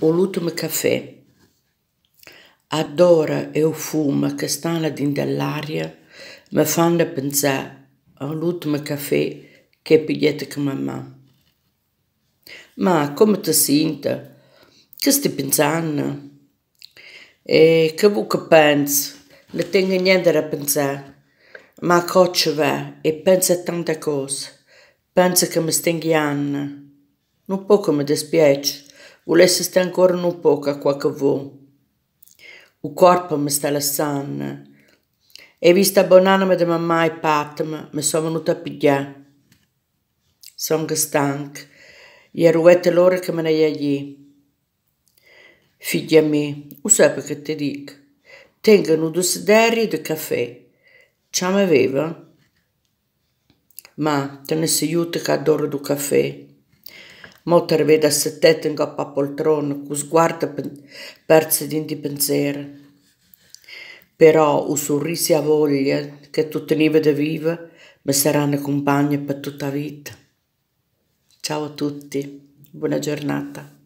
o l'ultimo caffè. Adora e il fumo che stanno dell'aria mi fanno pensare all'ultimo caffè che pigliate con mamma. Ma come ti senti? Che stai pensando? E che vuoi che pensi? Non tengo niente da pensare. Ma coccia va e pensa a tante cose. Pensa che mi stenghi anni. Non può che mi dispiace. Volesse stare ancora un poco a qualche Il corpo mi sta lasciando. E vista buonanima di mamma e Patma, mi sono venuta a pigliare. Sono stanca. E ruete l'ora che me ne hai Figlia mia, lo sai che ti dico. Tengono due desiderio di caffè. Ciao mi aveva? Ma te ne si aiuta che adoro il caffè. Motorveda settette in capo a poltrona, con sguardo perso di pensiero. Però un sorriso a voglia che tu teniva da viva mi saranno una per tutta la vita. Ciao a tutti, buona giornata.